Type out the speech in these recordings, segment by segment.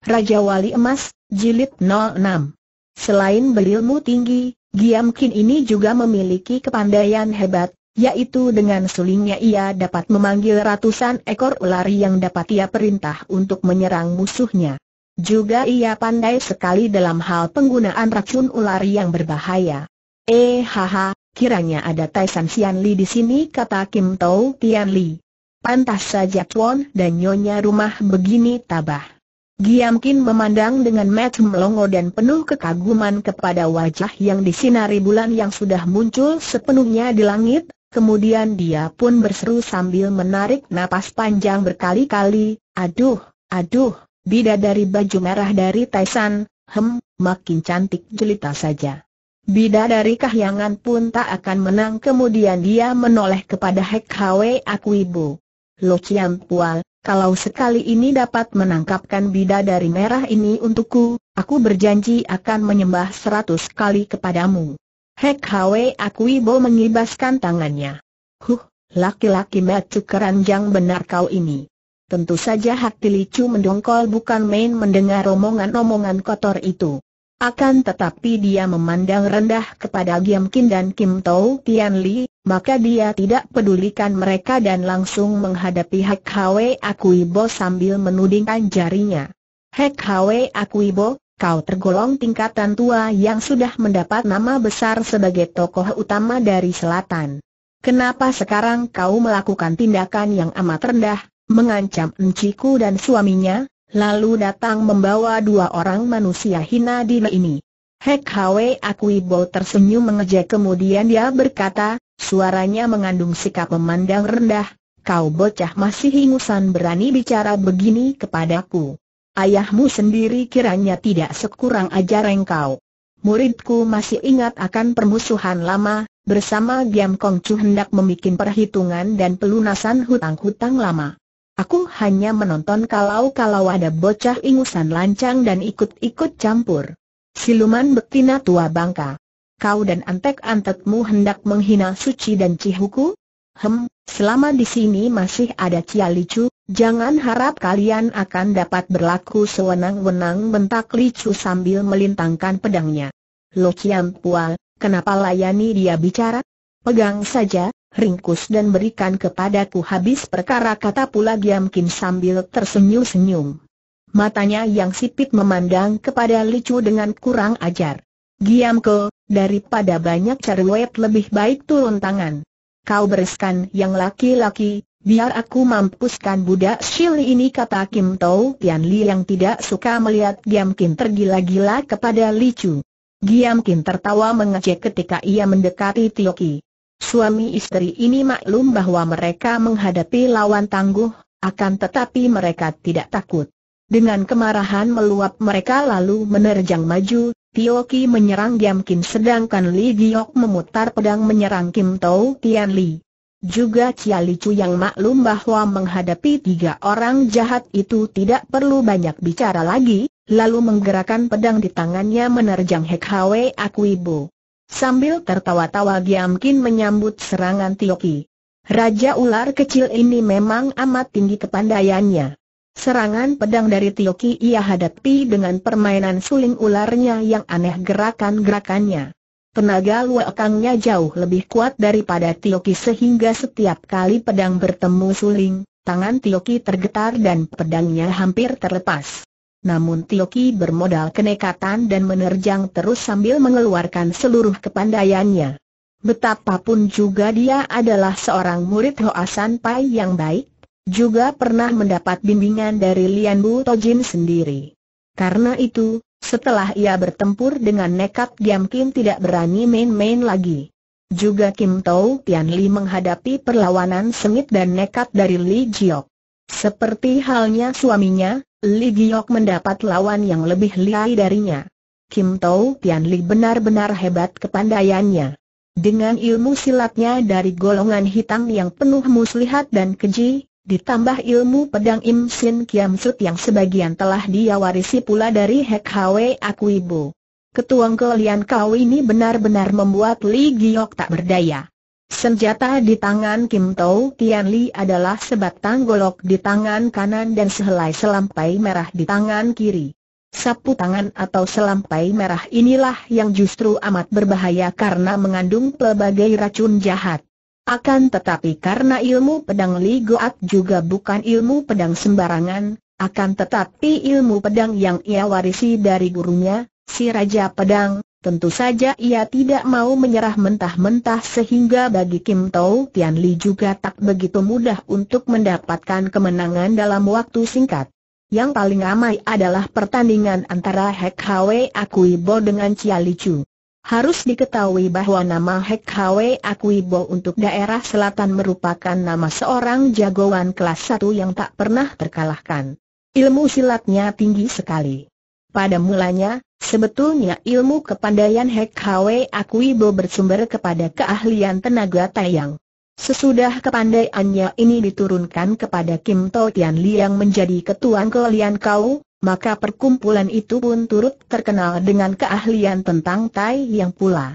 Raja Wali Emas, Jilid 06. Selain berilmu tinggi, Giam Kin ini juga memiliki kepandaian hebat, yaitu dengan sulingnya ia dapat memanggil ratusan ekor ular yang dapat ia perintah untuk menyerang musuhnya. Juga ia pandai sekali dalam hal penggunaan racun ular yang berbahaya. Eh haha, kiranya ada Taisan Sian Li di sini kata Kim Tou Tian Li. Pantas saja Tuan dan Nyonya rumah begini tabah. Giamkin memandang dengan match melongo dan penuh kekaguman kepada wajah yang disinari bulan yang sudah muncul sepenuhnya di langit, kemudian dia pun berseru sambil menarik napas panjang berkali-kali, aduh, aduh, bida dari baju merah dari Taisan, hem, makin cantik jelita saja. Bida dari kahyangan pun tak akan menang kemudian dia menoleh kepada Hek Hwe Aku Ibu. Lo Chiam Pual, kalau sekali ini dapat menangkapkan bida dari merah ini untukku, aku berjanji akan menyembah seratus kali kepadamu. Hek Hwe Akuibo mengibaskan tangannya. Huh, laki-laki macu keranjang benar kau ini. Tentu saja hati Licu mendongkol bukan main mendengar omongan-omongan kotor itu. Akan tetapi dia memandang rendah kepada Giam Kin dan Kim Tau Tian Li, maka dia tidak pedulikan mereka dan langsung menghadapi Hek Hwe Akuibo sambil menudingkan jarinya. Hek Hwe Akuibo, kau tergolong tingkatan tua yang sudah mendapat nama besar sebagai tokoh utama dari selatan. Kenapa sekarang kau melakukan tindakan yang amat rendah, mengancam enciku dan suaminya, lalu datang membawa dua orang manusia hina dina ini? Hek Hwe Akuibo tersenyum mengejek kemudian dia berkata, suaranya mengandung sikap memandang rendah, kau bocah masih ingusan berani bicara begini kepadaku. Ayahmu sendiri kiranya tidak sekurang ajar engkau. Muridku masih ingat akan permusuhan lama, bersama Giam Kong Chu hendak membuat perhitungan dan pelunasan hutang-hutang lama. Aku hanya menonton kalau-kalau ada bocah ingusan lancang dan ikut-ikut campur. Siluman betina tua bangka. Kau dan antek-antekmu hendak menghina Suci dan Cihuku? Hem, selama di sini masih ada cialicu, jangan harap kalian akan dapat berlaku sewenang-wenang bentak Licu sambil melintangkan pedangnya. Lo Ciam Pual, kenapa layani dia bicara? Pegang saja, ringkus dan berikan kepadaku habis perkara kata pula Giam Kim sambil tersenyum-senyum matanya yang sipit memandang kepada Licu dengan kurang ajar. Giam ke, daripada banyak cari web lebih baik turun tangan. Kau bereskan yang laki-laki, biar aku mampuskan budak Shili ini kata Kim Tau Tian Li yang tidak suka melihat Giam Kin tergila-gila kepada Licu. Giam Kin tertawa mengejek ketika ia mendekati Tioki. Suami istri ini maklum bahwa mereka menghadapi lawan tangguh, akan tetapi mereka tidak takut. Dengan kemarahan meluap mereka lalu menerjang maju, Tio Ki menyerang Giam Kim sedangkan Li Giok memutar pedang menyerang Kim Tau Tian Li. Juga Chia Li Chu yang maklum bahwa menghadapi tiga orang jahat itu tidak perlu banyak bicara lagi, lalu menggerakkan pedang di tangannya menerjang Hek Hwe Akuibo. Sambil tertawa-tawa Giam Kim menyambut serangan Tio Ki. Raja ular kecil ini memang amat tinggi kepandaiannya. Serangan pedang dari Tioki ia hadapi dengan permainan suling ularnya yang aneh gerakan-gerakannya. Tenaga luakangnya jauh lebih kuat daripada Tioki sehingga setiap kali pedang bertemu suling, tangan Tioki tergetar dan pedangnya hampir terlepas. Namun Tioki bermodal kenekatan dan menerjang terus sambil mengeluarkan seluruh kepandaiannya. Betapapun juga dia adalah seorang murid Hoa San Pai yang baik, juga pernah mendapat bimbingan dari Lian Bu Tojin sendiri. Karena itu, setelah ia bertempur dengan nekat Giam Kim tidak berani main-main lagi. Juga Kim Tau Tian Li menghadapi perlawanan sengit dan nekat dari Li Jiok. Seperti halnya suaminya, Li Jiok mendapat lawan yang lebih lihai darinya. Kim Tau Tian Li benar-benar hebat kepandaiannya. Dengan ilmu silatnya dari golongan hitam yang penuh muslihat dan keji, Ditambah ilmu pedang Im Sin Kiam Sut yang sebagian telah dia warisi pula dari Hek Hwe Aku Ibu. Ketuang kalian kau ini benar-benar membuat Li Giok tak berdaya. Senjata di tangan Kim Tau Tian Li adalah sebatang golok di tangan kanan dan sehelai selampai merah di tangan kiri. Sapu tangan atau selampai merah inilah yang justru amat berbahaya karena mengandung pelbagai racun jahat. Akan tetapi karena ilmu pedang Li Goat juga bukan ilmu pedang sembarangan, akan tetapi ilmu pedang yang ia warisi dari gurunya, si Raja Pedang, tentu saja ia tidak mau menyerah mentah-mentah sehingga bagi Kim Tau Tian Li juga tak begitu mudah untuk mendapatkan kemenangan dalam waktu singkat. Yang paling ramai adalah pertandingan antara Hek Hwe Bo dengan Chia Li Chu. Harus diketahui bahwa nama Hek Hwe Akwibo untuk daerah selatan merupakan nama seorang jagoan kelas 1 yang tak pernah terkalahkan. Ilmu silatnya tinggi sekali. Pada mulanya, sebetulnya ilmu kepandaian Hek Hwe Akwibo bersumber kepada keahlian tenaga tayang. Sesudah kepandaiannya ini diturunkan kepada Kim To Tian Liang menjadi ketua kelian Kau, maka perkumpulan itu pun turut terkenal dengan keahlian tentang Tai Yang pula.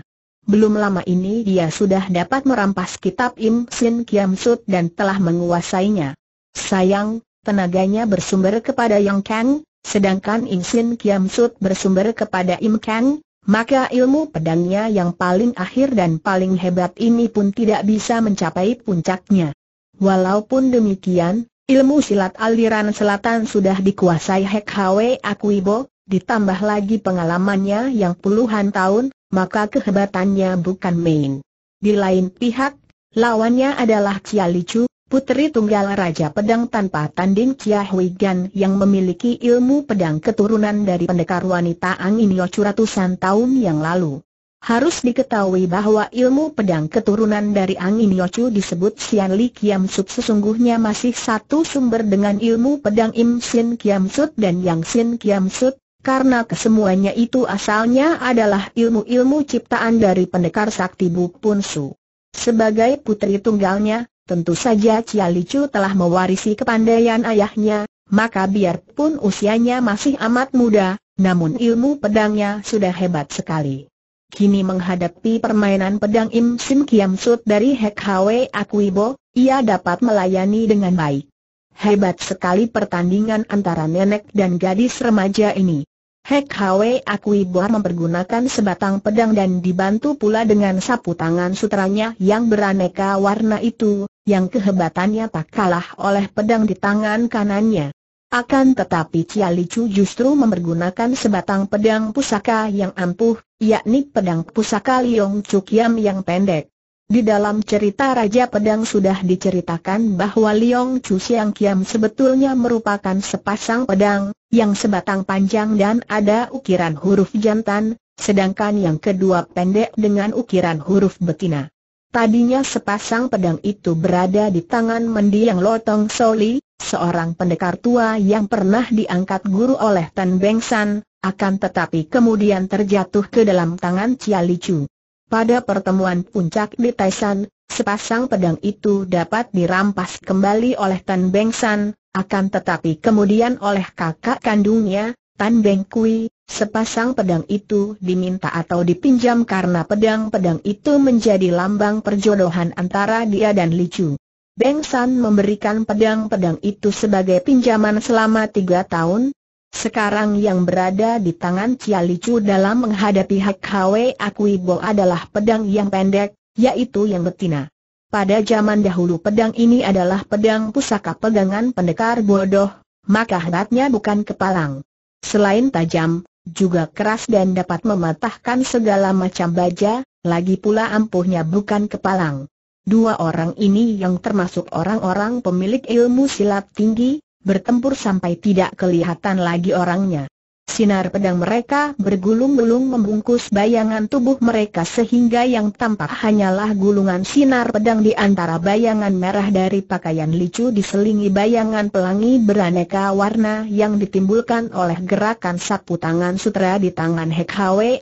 Belum lama ini dia sudah dapat merampas kitab Im Sin Kiam Sut dan telah menguasainya. Sayang, tenaganya bersumber kepada Yang Kang, sedangkan Im Sin Kiam Sut bersumber kepada Im Kang, maka ilmu pedangnya yang paling akhir dan paling hebat ini pun tidak bisa mencapai puncaknya. Walaupun demikian, Ilmu silat aliran selatan sudah dikuasai Hek Hwe Akuibo, ditambah lagi pengalamannya yang puluhan tahun, maka kehebatannya bukan main. Di lain pihak, lawannya adalah Chia putri tunggal Raja Pedang tanpa tanding Chia Hui yang memiliki ilmu pedang keturunan dari pendekar wanita Angin Yocu ratusan tahun yang lalu. Harus diketahui bahwa ilmu pedang keturunan dari Angin Yochu disebut Sian Li Kiam Sut sesungguhnya masih satu sumber dengan ilmu pedang Im Sin Kiam Sut dan Yang Sin Kiam Sut, karena kesemuanya itu asalnya adalah ilmu-ilmu ciptaan dari pendekar sakti Buk Pun Su. Sebagai putri tunggalnya, tentu saja Cia Li Chu telah mewarisi kepandaian ayahnya, maka biarpun usianya masih amat muda, namun ilmu pedangnya sudah hebat sekali kini menghadapi permainan pedang Im Sim Kiam Sut dari Hek Hwe Akuibo, ia dapat melayani dengan baik. Hebat sekali pertandingan antara nenek dan gadis remaja ini. Hek Hwe Akuibo mempergunakan sebatang pedang dan dibantu pula dengan sapu tangan sutranya yang beraneka warna itu, yang kehebatannya tak kalah oleh pedang di tangan kanannya. Akan tetapi Cia Licu justru mempergunakan sebatang pedang pusaka yang ampuh, yakni pedang pusaka Liong Cukiam yang pendek. Di dalam cerita Raja Pedang sudah diceritakan bahwa Liong Chu Siang Kiam sebetulnya merupakan sepasang pedang, yang sebatang panjang dan ada ukiran huruf jantan, sedangkan yang kedua pendek dengan ukiran huruf betina. Tadinya sepasang pedang itu berada di tangan mendiang Lotong Soli, seorang pendekar tua yang pernah diangkat guru oleh Tan Beng San, akan tetapi kemudian terjatuh ke dalam tangan Chia Chu. Pada pertemuan puncak di Taishan, sepasang pedang itu dapat dirampas kembali oleh Tan Beng San, akan tetapi kemudian oleh kakak kandungnya, Tan Beng Kui, Sepasang pedang itu diminta atau dipinjam karena pedang-pedang itu menjadi lambang perjodohan antara dia dan Li Chu. Beng San memberikan pedang-pedang itu sebagai pinjaman selama tiga tahun. Sekarang yang berada di tangan Cia Licu dalam menghadapi Hak Hwe Akui Bo adalah pedang yang pendek, yaitu yang betina. Pada zaman dahulu pedang ini adalah pedang pusaka pegangan pendekar bodoh, maka hebatnya bukan kepalang. Selain tajam, juga keras dan dapat mematahkan segala macam baja, lagi pula ampuhnya bukan kepalang. Dua orang ini yang termasuk orang-orang pemilik ilmu silat tinggi, bertempur sampai tidak kelihatan lagi orangnya. Sinar pedang mereka bergulung-gulung membungkus bayangan tubuh mereka sehingga yang tampak hanyalah gulungan sinar pedang di antara bayangan merah dari pakaian licu diselingi bayangan pelangi beraneka warna yang ditimbulkan oleh gerakan sapu tangan sutra di tangan Hek Hwe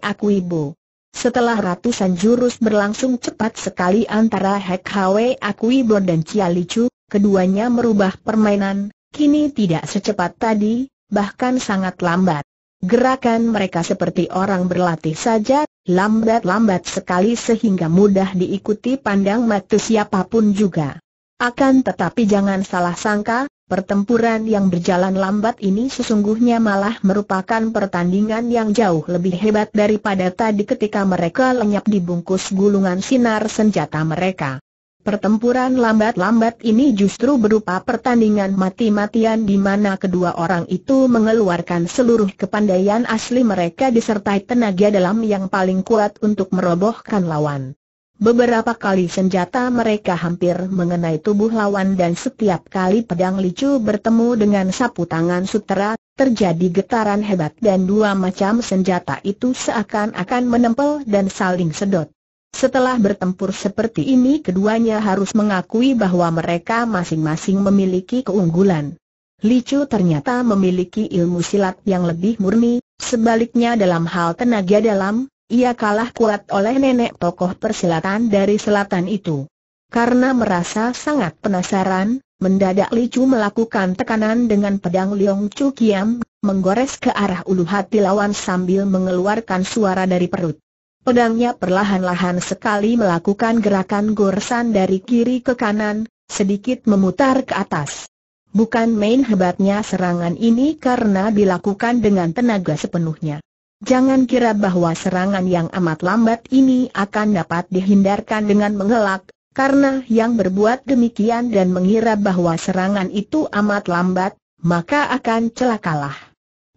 setelah ratusan jurus berlangsung cepat sekali antara Hek Hwe Akui Bon dan Chia Licu, keduanya merubah permainan, kini tidak secepat tadi, bahkan sangat lambat. Gerakan mereka seperti orang berlatih saja, lambat-lambat sekali sehingga mudah diikuti pandang mata siapapun juga. Akan tetapi jangan salah sangka, Pertempuran yang berjalan lambat ini sesungguhnya malah merupakan pertandingan yang jauh lebih hebat daripada tadi ketika mereka lenyap dibungkus gulungan sinar senjata mereka. Pertempuran lambat-lambat ini justru berupa pertandingan mati-matian di mana kedua orang itu mengeluarkan seluruh kepandaian asli mereka disertai tenaga dalam yang paling kuat untuk merobohkan lawan. Beberapa kali senjata mereka hampir mengenai tubuh lawan dan setiap kali pedang licu bertemu dengan sapu tangan sutera, terjadi getaran hebat dan dua macam senjata itu seakan-akan menempel dan saling sedot. Setelah bertempur seperti ini keduanya harus mengakui bahwa mereka masing-masing memiliki keunggulan. Licu ternyata memiliki ilmu silat yang lebih murni, sebaliknya dalam hal tenaga dalam, ia kalah kuat oleh nenek tokoh persilatan dari selatan itu. Karena merasa sangat penasaran, mendadak Li Chu melakukan tekanan dengan pedang Liong Chu Kiam, menggores ke arah ulu hati lawan sambil mengeluarkan suara dari perut. Pedangnya perlahan-lahan sekali melakukan gerakan goresan dari kiri ke kanan, sedikit memutar ke atas. Bukan main hebatnya serangan ini karena dilakukan dengan tenaga sepenuhnya. Jangan kira bahwa serangan yang amat lambat ini akan dapat dihindarkan dengan mengelak, karena yang berbuat demikian dan mengira bahwa serangan itu amat lambat, maka akan celakalah.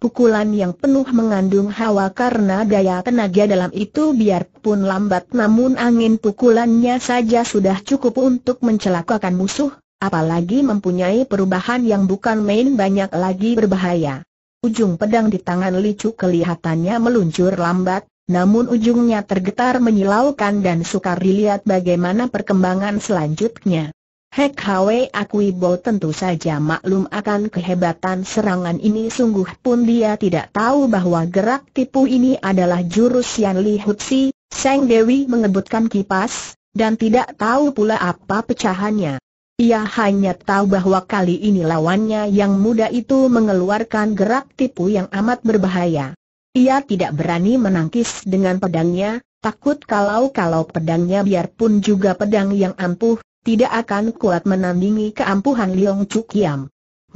Pukulan yang penuh mengandung hawa karena daya tenaga dalam itu biarpun lambat namun angin pukulannya saja sudah cukup untuk mencelakakan musuh, apalagi mempunyai perubahan yang bukan main banyak lagi berbahaya. Ujung pedang di tangan Licu kelihatannya meluncur lambat, namun ujungnya tergetar menyilaukan dan sukar dilihat bagaimana perkembangan selanjutnya. Hek Hwe Akuibo tentu saja maklum akan kehebatan serangan ini sungguh pun dia tidak tahu bahwa gerak tipu ini adalah jurus Yan Li Hutsi, Seng Dewi mengebutkan kipas, dan tidak tahu pula apa pecahannya. Ia hanya tahu bahwa kali ini lawannya yang muda itu mengeluarkan gerak tipu yang amat berbahaya. Ia tidak berani menangkis dengan pedangnya, takut kalau-kalau pedangnya biarpun juga pedang yang ampuh, tidak akan kuat menandingi keampuhan Leong Chu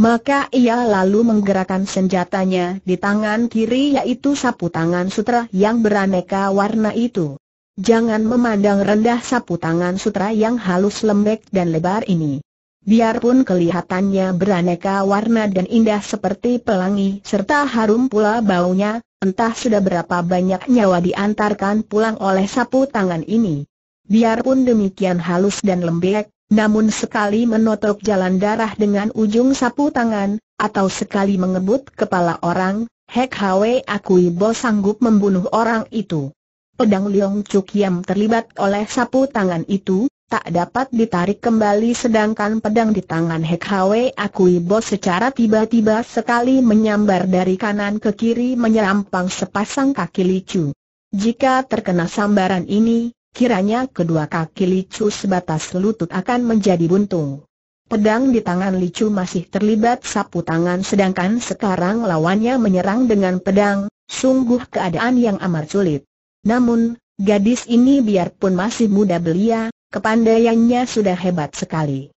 Maka ia lalu menggerakkan senjatanya di tangan kiri yaitu sapu tangan sutra yang beraneka warna itu. Jangan memandang rendah sapu tangan sutra yang halus lembek dan lebar ini. Biarpun kelihatannya beraneka warna dan indah seperti pelangi serta harum pula baunya, entah sudah berapa banyak nyawa diantarkan pulang oleh sapu tangan ini. Biarpun demikian halus dan lembek, namun sekali menotok jalan darah dengan ujung sapu tangan, atau sekali mengebut kepala orang, Hek Hwe Akui bos sanggup membunuh orang itu pedang Leong Chuk Yam terlibat oleh sapu tangan itu, tak dapat ditarik kembali sedangkan pedang di tangan Hek Hwe Akui Bos secara tiba-tiba sekali menyambar dari kanan ke kiri menyerampang sepasang kaki licu. Jika terkena sambaran ini, kiranya kedua kaki licu sebatas lutut akan menjadi buntung. Pedang di tangan Licu masih terlibat sapu tangan sedangkan sekarang lawannya menyerang dengan pedang, sungguh keadaan yang amat sulit. Namun, gadis ini biarpun masih muda belia, kepandaiannya sudah hebat sekali.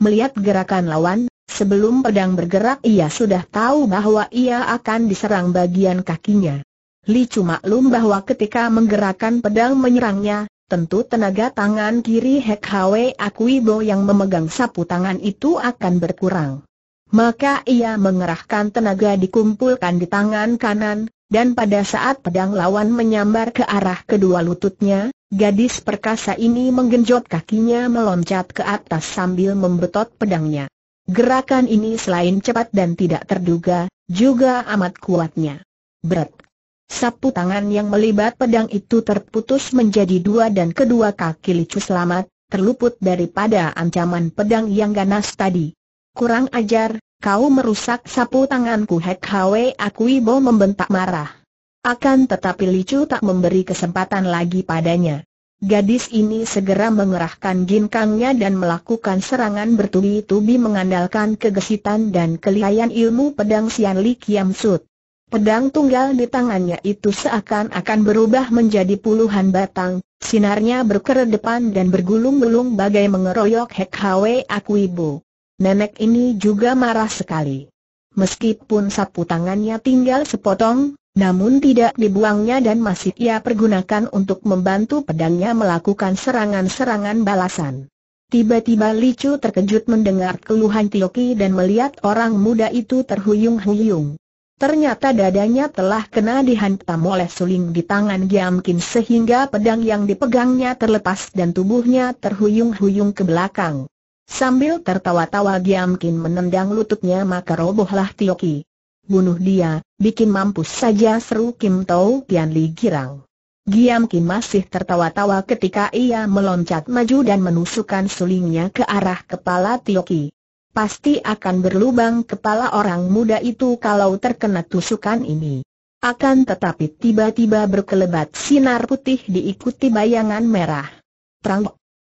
Melihat gerakan lawan, sebelum pedang bergerak ia sudah tahu bahwa ia akan diserang bagian kakinya. Li cuma maklum bahwa ketika menggerakkan pedang menyerangnya, tentu tenaga tangan kiri Hek Hwe Akuibo yang memegang sapu tangan itu akan berkurang. Maka ia mengerahkan tenaga dikumpulkan di tangan kanan, dan pada saat pedang lawan menyambar ke arah kedua lututnya, gadis perkasa ini menggenjot kakinya meloncat ke atas sambil membetot pedangnya. Gerakan ini selain cepat dan tidak terduga, juga amat kuatnya. Berat. Sapu tangan yang melibat pedang itu terputus menjadi dua dan kedua kaki Licu selamat, terluput daripada ancaman pedang yang ganas tadi. Kurang ajar, kau merusak sapu tanganku Hek Hwe Akuibo membentak marah. Akan tetapi Licu tak memberi kesempatan lagi padanya. Gadis ini segera mengerahkan ginkangnya dan melakukan serangan bertubi-tubi mengandalkan kegesitan dan kelihayan ilmu pedang Sian Li Kiam Sud. Pedang tunggal di tangannya itu seakan-akan berubah menjadi puluhan batang, sinarnya berkeredepan dan bergulung-gulung bagai mengeroyok Hek Hwe Akuibo. Nenek ini juga marah sekali. Meskipun sapu tangannya tinggal sepotong, namun tidak dibuangnya dan masih ia pergunakan untuk membantu pedangnya melakukan serangan-serangan balasan. Tiba-tiba Licu terkejut mendengar keluhan Tioki dan melihat orang muda itu terhuyung-huyung. Ternyata dadanya telah kena dihantam oleh suling di tangan Giamkin sehingga pedang yang dipegangnya terlepas dan tubuhnya terhuyung-huyung ke belakang. Sambil tertawa-tawa Giamkin menendang lututnya maka robohlah Tioki. Bunuh dia, bikin mampus saja seru Kim Tau Tian Li girang. Giam Kim masih tertawa-tawa ketika ia meloncat maju dan menusukkan sulingnya ke arah kepala Tioki. Pasti akan berlubang kepala orang muda itu kalau terkena tusukan ini. Akan tetapi tiba-tiba berkelebat sinar putih diikuti bayangan merah. Trang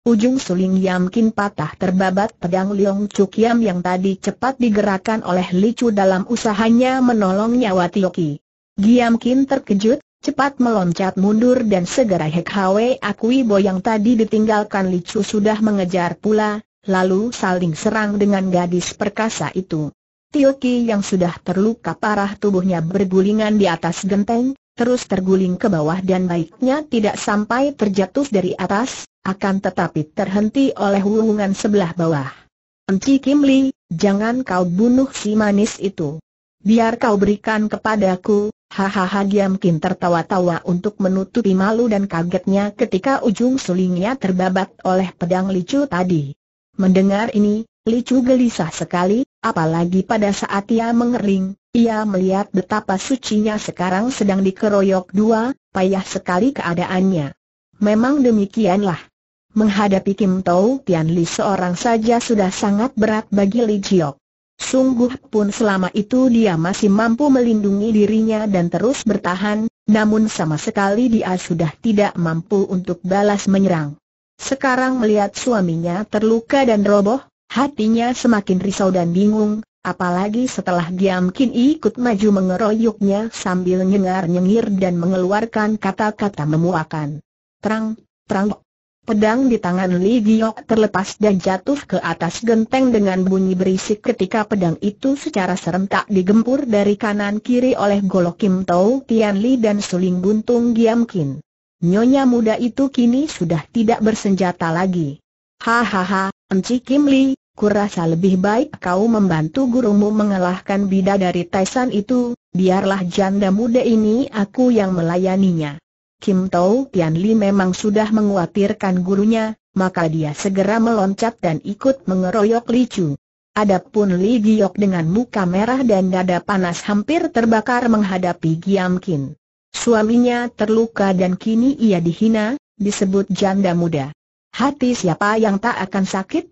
Ujung suling Yamkin patah terbabat pedang Liong Chuk Yam yang tadi cepat digerakkan oleh Li Chu dalam usahanya menolong nyawa Tioki. Kin terkejut, cepat meloncat mundur dan segera Hek Hwe Akui Bo yang tadi ditinggalkan Li Chu sudah mengejar pula, lalu saling serang dengan gadis perkasa itu. Tioki yang sudah terluka parah tubuhnya bergulingan di atas genteng, terus terguling ke bawah dan baiknya tidak sampai terjatuh dari atas, akan tetapi terhenti oleh hubungan sebelah bawah. Enci Kim Li, jangan kau bunuh si manis itu. Biar kau berikan kepadaku, hahaha Giam Kim tertawa-tawa untuk menutupi malu dan kagetnya ketika ujung sulingnya terbabat oleh pedang licu tadi. Mendengar ini, licu gelisah sekali, apalagi pada saat ia mengering, ia melihat betapa sucinya sekarang sedang dikeroyok dua, payah sekali keadaannya. Memang demikianlah. Menghadapi Kim Tau Tian Li seorang saja sudah sangat berat bagi Li Jiok. Sungguh pun selama itu dia masih mampu melindungi dirinya dan terus bertahan, namun sama sekali dia sudah tidak mampu untuk balas menyerang. Sekarang melihat suaminya terluka dan roboh, hatinya semakin risau dan bingung, Apalagi setelah Giam Kin ikut maju mengeroyoknya sambil nyengar-nyengir dan mengeluarkan kata-kata memuakan. Terang, terang. Pedang di tangan Li Giok terlepas dan jatuh ke atas genteng dengan bunyi berisik ketika pedang itu secara serentak digempur dari kanan kiri oleh Golok Kim Tau Tian Li dan Suling Buntung Giam Kin. Nyonya muda itu kini sudah tidak bersenjata lagi. Hahaha, Enci Kim Li, kurasa lebih baik kau membantu gurumu mengalahkan bida dari Taisan itu, biarlah janda muda ini aku yang melayaninya. Kim Tau Tian Li memang sudah menguatirkan gurunya, maka dia segera meloncat dan ikut mengeroyok Li Chu. Adapun Li Giok dengan muka merah dan dada panas hampir terbakar menghadapi Giam Kin. Suaminya terluka dan kini ia dihina, disebut janda muda. Hati siapa yang tak akan sakit?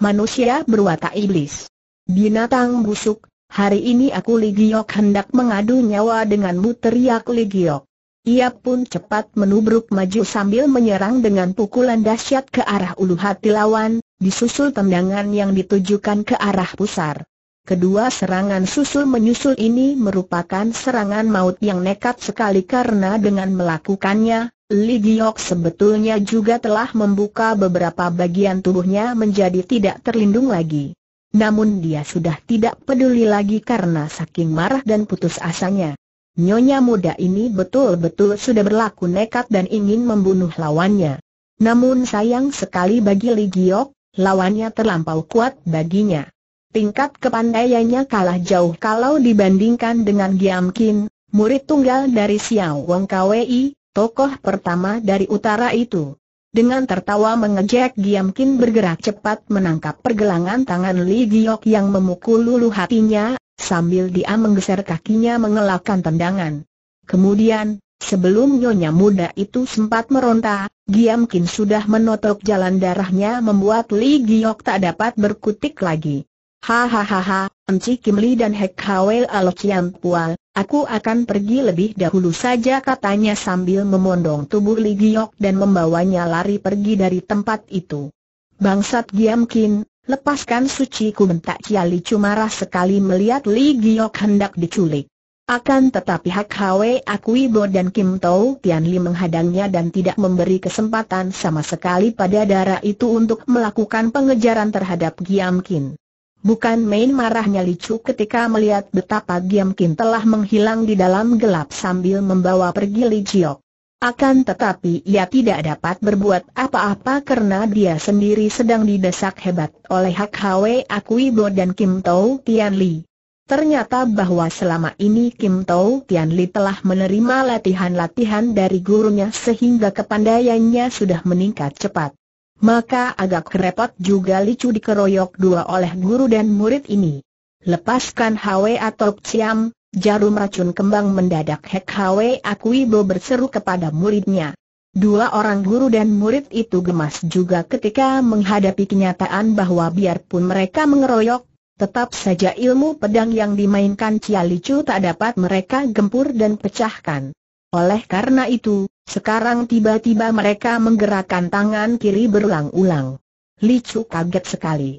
manusia berwatak iblis. Binatang busuk, hari ini aku Ligiok hendak mengadu nyawa denganmu teriak Ligiok. Ia pun cepat menubruk maju sambil menyerang dengan pukulan dahsyat ke arah ulu hati lawan, disusul tendangan yang ditujukan ke arah pusar. Kedua serangan susul menyusul ini merupakan serangan maut yang nekat sekali karena dengan melakukannya, Li Giok sebetulnya juga telah membuka beberapa bagian tubuhnya menjadi tidak terlindung lagi. Namun dia sudah tidak peduli lagi karena saking marah dan putus asanya. Nyonya muda ini betul-betul sudah berlaku nekat dan ingin membunuh lawannya. Namun sayang sekali bagi Li Giok, lawannya terlampau kuat baginya tingkat kepandaiannya kalah jauh kalau dibandingkan dengan Giam Kin, murid tunggal dari Xiao Wang Kwei, tokoh pertama dari utara itu. Dengan tertawa mengejek Giam Kin bergerak cepat menangkap pergelangan tangan Li Giok yang memukul lulu hatinya, sambil dia menggeser kakinya mengelakkan tendangan. Kemudian, sebelum nyonya muda itu sempat meronta, Giam Kin sudah menotok jalan darahnya membuat Li Giok tak dapat berkutik lagi. Hahaha, Emci Kimli dan Hek Hwe Alociam Pual, aku akan pergi lebih dahulu saja katanya sambil memondong tubuh Li Giok dan membawanya lari pergi dari tempat itu. Bangsat Giam Kin, lepaskan suciku bentak Ciali marah sekali melihat Li Giok hendak diculik. Akan tetapi Hak Hwe Akuibo dan Kim Tau Tian Li menghadangnya dan tidak memberi kesempatan sama sekali pada darah itu untuk melakukan pengejaran terhadap Giam Kin. Bukan main marahnya Licu ketika melihat betapa Giam Kin telah menghilang di dalam gelap sambil membawa pergi Li Jiok. Akan tetapi ia tidak dapat berbuat apa-apa karena dia sendiri sedang didesak hebat oleh Hak Hwe Akuibo dan Kim Tau Tian Li. Ternyata bahwa selama ini Kim Tau Tian Li telah menerima latihan-latihan dari gurunya sehingga kepandaiannya sudah meningkat cepat maka agak kerepot juga Licu dikeroyok dua oleh guru dan murid ini. Lepaskan Hwe atau Ciam, jarum racun kembang mendadak Hek Hwe Akuibo berseru kepada muridnya. Dua orang guru dan murid itu gemas juga ketika menghadapi kenyataan bahwa biarpun mereka mengeroyok, tetap saja ilmu pedang yang dimainkan Cia Licu tak dapat mereka gempur dan pecahkan. Oleh karena itu, sekarang tiba-tiba mereka menggerakkan tangan kiri berulang-ulang. Li Chu kaget sekali.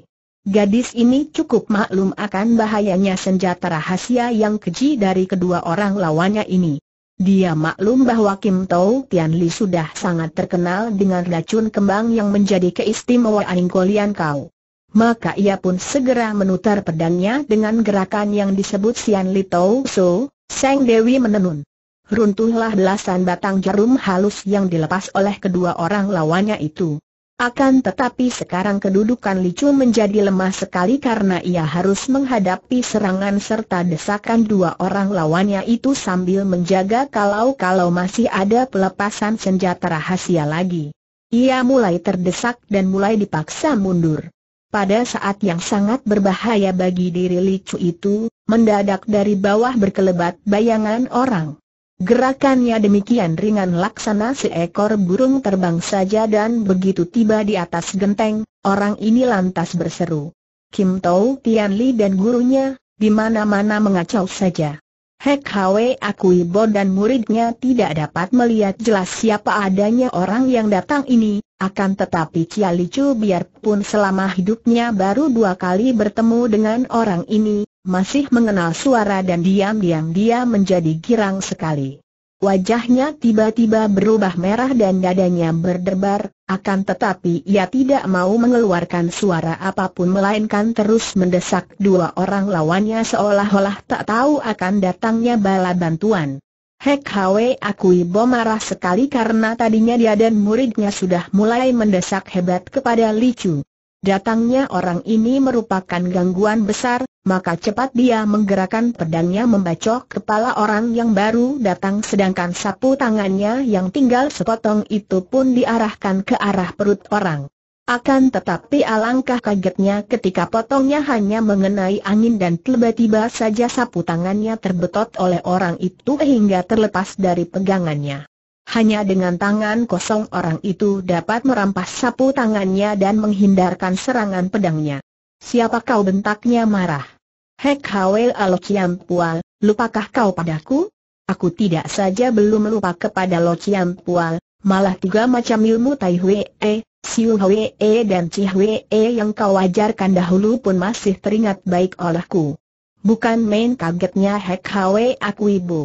Gadis ini cukup maklum akan bahayanya senjata rahasia yang keji dari kedua orang lawannya ini. Dia maklum bahwa Kim Tau Tian Li sudah sangat terkenal dengan racun kembang yang menjadi keistimewaan Ingkolian Kau. Maka ia pun segera menutar pedangnya dengan gerakan yang disebut Sian Li Tau So, Seng Dewi menenun runtuhlah belasan batang jarum halus yang dilepas oleh kedua orang lawannya itu. Akan tetapi sekarang kedudukan Licu menjadi lemah sekali karena ia harus menghadapi serangan serta desakan dua orang lawannya itu sambil menjaga kalau-kalau masih ada pelepasan senjata rahasia lagi. Ia mulai terdesak dan mulai dipaksa mundur. Pada saat yang sangat berbahaya bagi diri Licu itu, mendadak dari bawah berkelebat bayangan orang. Gerakannya demikian ringan laksana seekor burung terbang saja dan begitu tiba di atas genteng, orang ini lantas berseru. Kim Tau Tian Li dan gurunya, di mana-mana mengacau saja. Hek Hwe Akuibo dan muridnya tidak dapat melihat jelas siapa adanya orang yang datang ini, akan tetapi Chia Chu biarpun selama hidupnya baru dua kali bertemu dengan orang ini, masih mengenal suara dan diam-diam dia menjadi girang sekali. Wajahnya tiba-tiba berubah merah dan dadanya berdebar, akan tetapi ia tidak mau mengeluarkan suara apapun melainkan terus mendesak dua orang lawannya seolah-olah tak tahu akan datangnya bala bantuan. Hek Hwe akui bom marah sekali karena tadinya dia dan muridnya sudah mulai mendesak hebat kepada Licu. Datangnya orang ini merupakan gangguan besar, maka cepat dia menggerakkan pedangnya membacok kepala orang yang baru datang sedangkan sapu tangannya yang tinggal sepotong itu pun diarahkan ke arah perut orang. Akan tetapi alangkah kagetnya ketika potongnya hanya mengenai angin dan tiba-tiba saja sapu tangannya terbetot oleh orang itu hingga terlepas dari pegangannya. Hanya dengan tangan kosong orang itu dapat merampas sapu tangannya dan menghindarkan serangan pedangnya. Siapa kau bentaknya marah? Hek Hawel alokian Pual, lupakah kau padaku? Aku tidak saja belum lupa kepada lokian Pual, malah tiga macam ilmu Tai Hwee, Siu Hwee dan Chi hwee yang kau ajarkan dahulu pun masih teringat baik olehku. Bukan main kagetnya Hek Hwe aku ibu.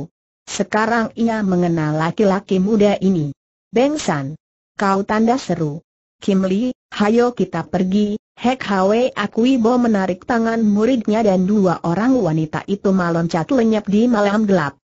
Sekarang ia mengenal laki-laki muda ini. Beng San, kau tanda seru. Kim Li, hayo kita pergi. Hek Hwe Akuibo menarik tangan muridnya dan dua orang wanita itu meloncat lenyap di malam gelap.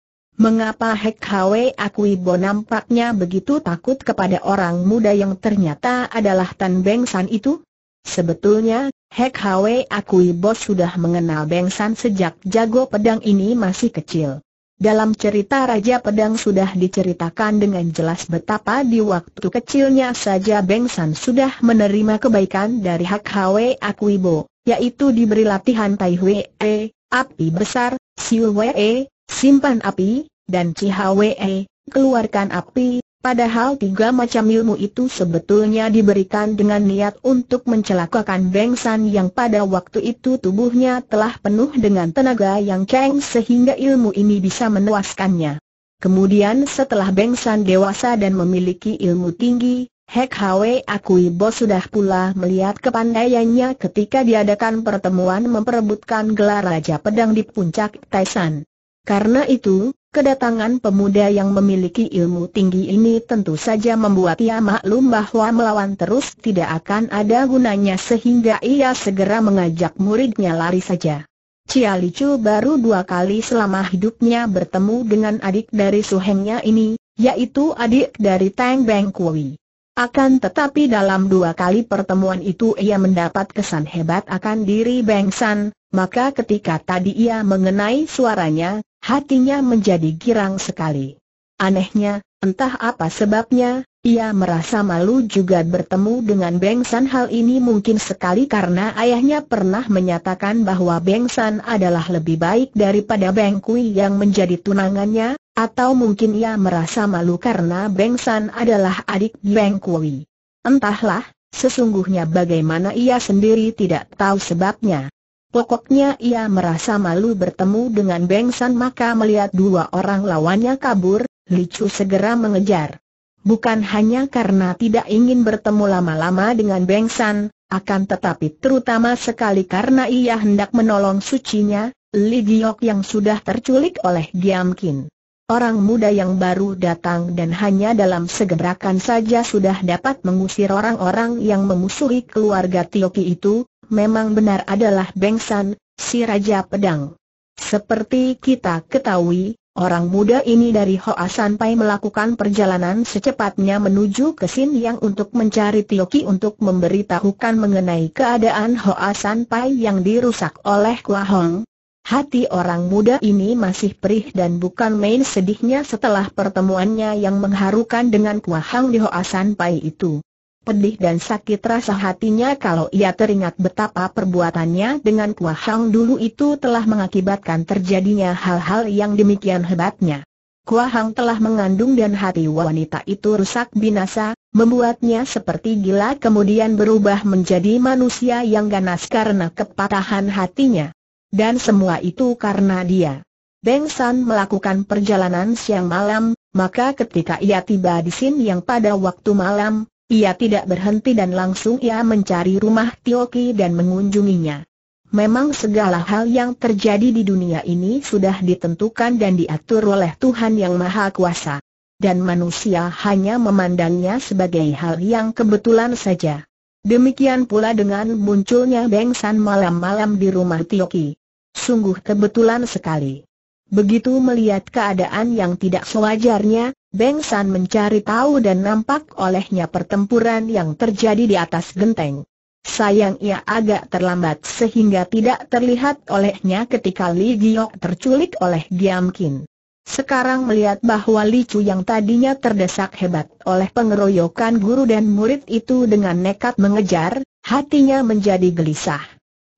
Mengapa Hek Hwe Akuibo nampaknya begitu takut kepada orang muda yang ternyata adalah Tan Beng San itu? Sebetulnya, Hek Hwe Akuibo sudah mengenal Beng San sejak jago pedang ini masih kecil. Dalam cerita Raja Pedang sudah diceritakan dengan jelas betapa di waktu kecilnya saja Beng San sudah menerima kebaikan dari Hak Hwe Akuibo, yaitu diberi latihan Tai Hwe, e, api besar, Siu Hwe, e, simpan api, dan Ci Hwe, e, keluarkan api, Padahal tiga macam ilmu itu sebetulnya diberikan dengan niat untuk mencelakakan Beng San yang pada waktu itu tubuhnya telah penuh dengan tenaga yang ceng sehingga ilmu ini bisa menewaskannya. Kemudian setelah Beng San dewasa dan memiliki ilmu tinggi, Hek Hwe Akui Bos sudah pula melihat kepandaiannya ketika diadakan pertemuan memperebutkan gelar Raja Pedang di puncak Taisan. Karena itu, Kedatangan pemuda yang memiliki ilmu tinggi ini tentu saja membuat ia maklum bahwa melawan terus tidak akan ada gunanya sehingga ia segera mengajak muridnya lari saja. Cia Licu baru dua kali selama hidupnya bertemu dengan adik dari suhengnya ini, yaitu adik dari Tang Beng Kui. Akan tetapi dalam dua kali pertemuan itu ia mendapat kesan hebat akan diri Beng San, maka ketika tadi ia mengenai suaranya, hatinya menjadi girang sekali. Anehnya, entah apa sebabnya, ia merasa malu juga bertemu dengan Beng San hal ini mungkin sekali karena ayahnya pernah menyatakan bahwa Beng San adalah lebih baik daripada Beng Kui yang menjadi tunangannya, atau mungkin ia merasa malu karena Beng San adalah adik Beng Kui. Entahlah, sesungguhnya bagaimana ia sendiri tidak tahu sebabnya. Pokoknya ia merasa malu bertemu dengan Beng San maka melihat dua orang lawannya kabur, Chu segera mengejar. Bukan hanya karena tidak ingin bertemu lama-lama dengan Beng San, akan tetapi terutama sekali karena ia hendak menolong sucinya, Li Giok yang sudah terculik oleh Giam Kin. Orang muda yang baru datang dan hanya dalam segerakan saja sudah dapat mengusir orang-orang yang memusuhi keluarga Tioki itu, memang benar adalah Beng San, si Raja Pedang. Seperti kita ketahui, Orang muda ini dari Hoa Pai melakukan perjalanan secepatnya menuju ke Sin Yang untuk mencari Tioki untuk memberitahukan mengenai keadaan Hoa Pai yang dirusak oleh Kua Hong. Hati orang muda ini masih perih dan bukan main sedihnya setelah pertemuannya yang mengharukan dengan Kua Hong di Hoa Pai itu. Pedih dan sakit rasa hatinya kalau ia teringat betapa perbuatannya dengan Kuahang dulu itu telah mengakibatkan terjadinya hal-hal yang demikian hebatnya. Kuahang telah mengandung dan hati wanita itu rusak binasa, membuatnya seperti gila kemudian berubah menjadi manusia yang ganas karena kepatahan hatinya. Dan semua itu karena dia. Beng San melakukan perjalanan siang malam, maka ketika ia tiba di Sin Yang pada waktu malam, ia tidak berhenti dan langsung ia mencari rumah Tioki dan mengunjunginya. Memang segala hal yang terjadi di dunia ini sudah ditentukan dan diatur oleh Tuhan Yang Maha Kuasa. Dan manusia hanya memandangnya sebagai hal yang kebetulan saja. Demikian pula dengan munculnya Bengsan malam-malam di rumah Tioki. Sungguh kebetulan sekali. Begitu melihat keadaan yang tidak sewajarnya, Beng San mencari tahu dan nampak olehnya pertempuran yang terjadi di atas genteng. Sayang ia agak terlambat sehingga tidak terlihat olehnya ketika Li Giok terculik oleh Giam Kin. Sekarang melihat bahwa Li Chu yang tadinya terdesak hebat oleh pengeroyokan guru dan murid itu dengan nekat mengejar, hatinya menjadi gelisah.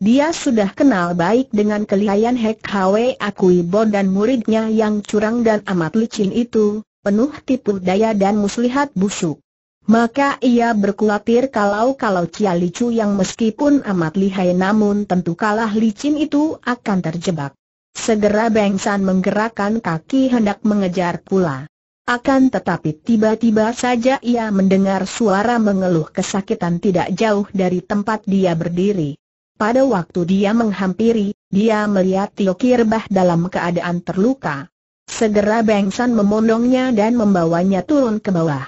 Dia sudah kenal baik dengan kelihayan Hek Hwe Bo dan muridnya yang curang dan amat licin itu, penuh tipu daya dan muslihat busuk. Maka ia berkhawatir kalau-kalau Cia Licu yang meskipun amat lihai namun tentu kalah licin itu akan terjebak. Segera Beng San menggerakkan kaki hendak mengejar pula. Akan tetapi tiba-tiba saja ia mendengar suara mengeluh kesakitan tidak jauh dari tempat dia berdiri. Pada waktu dia menghampiri, dia melihat Tio Kirbah dalam keadaan terluka. Segera Bengsan memondongnya dan membawanya turun ke bawah.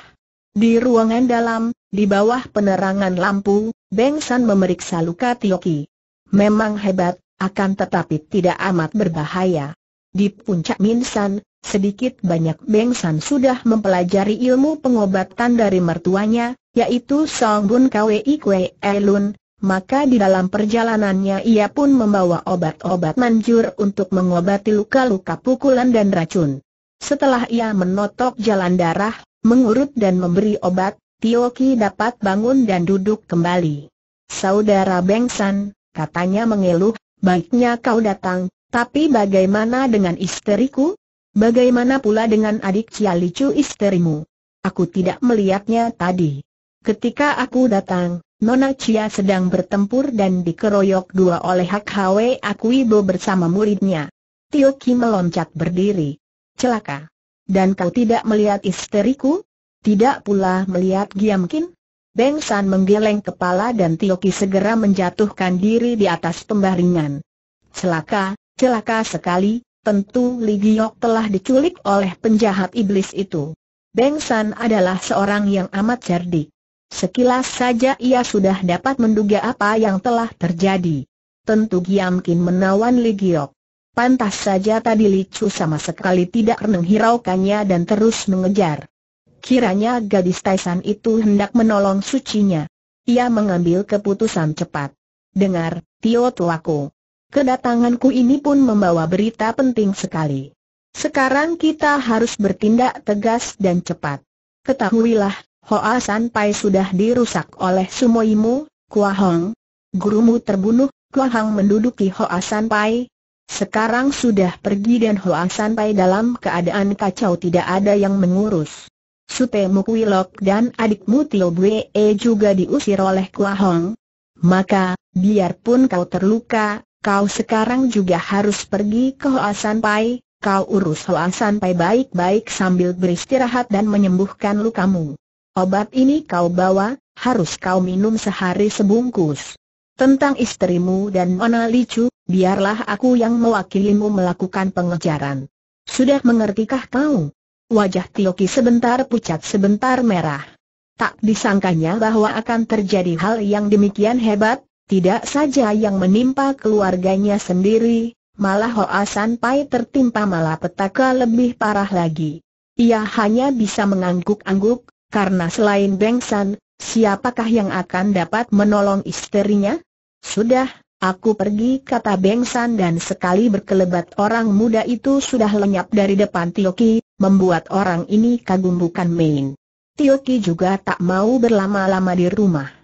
Di ruangan dalam, di bawah penerangan lampu, Bengsan memeriksa luka Tioki. Memang hebat, akan tetapi tidak amat berbahaya. Di puncak Minsan, sedikit banyak Bengsan sudah mempelajari ilmu pengobatan dari mertuanya, yaitu Song Bun Kwe Kwe Elun, maka di dalam perjalanannya ia pun membawa obat-obat manjur untuk mengobati luka-luka pukulan dan racun. Setelah ia menotok jalan darah, mengurut dan memberi obat, Tioki dapat bangun dan duduk kembali. Saudara Bengsan, katanya mengeluh, baiknya kau datang, tapi bagaimana dengan isteriku? Bagaimana pula dengan adik Cialicu isterimu? Aku tidak melihatnya tadi. Ketika aku datang, Nona Chia sedang bertempur dan dikeroyok dua oleh Hak Hwe Akuibo bersama muridnya. Tio Ki meloncat berdiri. Celaka. Dan kau tidak melihat isteriku? Tidak pula melihat Giamkin? Beng San menggeleng kepala dan Tio Ki segera menjatuhkan diri di atas pembaringan. Celaka, celaka sekali, tentu Li Giok telah diculik oleh penjahat iblis itu. Beng San adalah seorang yang amat cerdik. Sekilas saja ia sudah dapat menduga apa yang telah terjadi. Tentu Giam Kin menawan Li Pantas saja tadi Li sama sekali tidak renung hiraukannya dan terus mengejar. Kiranya gadis Taisan itu hendak menolong sucinya. Ia mengambil keputusan cepat. Dengar, Tio tuaku. Kedatanganku ini pun membawa berita penting sekali. Sekarang kita harus bertindak tegas dan cepat. Ketahuilah, Hoa Sanpai sudah dirusak oleh sumoimu, Kua Hong. Gurumu terbunuh, Kua Hong menduduki Hoa Sanpai. Sekarang sudah pergi dan Hoa Sanpai dalam keadaan kacau tidak ada yang mengurus. Supemu Lok dan adikmu Tio Bue juga diusir oleh Kua Hong. Maka, biarpun kau terluka, kau sekarang juga harus pergi ke Hoa Sanpai, kau urus Hoa Sanpai baik-baik sambil beristirahat dan menyembuhkan lukamu. Obat ini kau bawa, harus kau minum sehari sebungkus. Tentang istrimu dan Mona Licu, biarlah aku yang mewakilimu melakukan pengejaran. Sudah mengertikah kau? Wajah Tioki sebentar pucat sebentar merah. Tak disangkanya bahwa akan terjadi hal yang demikian hebat, tidak saja yang menimpa keluarganya sendiri, malah Hoa San Pai tertimpa malapetaka lebih parah lagi. Ia hanya bisa mengangguk-angguk, karena selain Bengsan, siapakah yang akan dapat menolong istrinya? Sudah, aku pergi kata Bengsan dan sekali berkelebat orang muda itu sudah lenyap dari depan Tioki, membuat orang ini kagum bukan main. Tioki juga tak mau berlama-lama di rumah.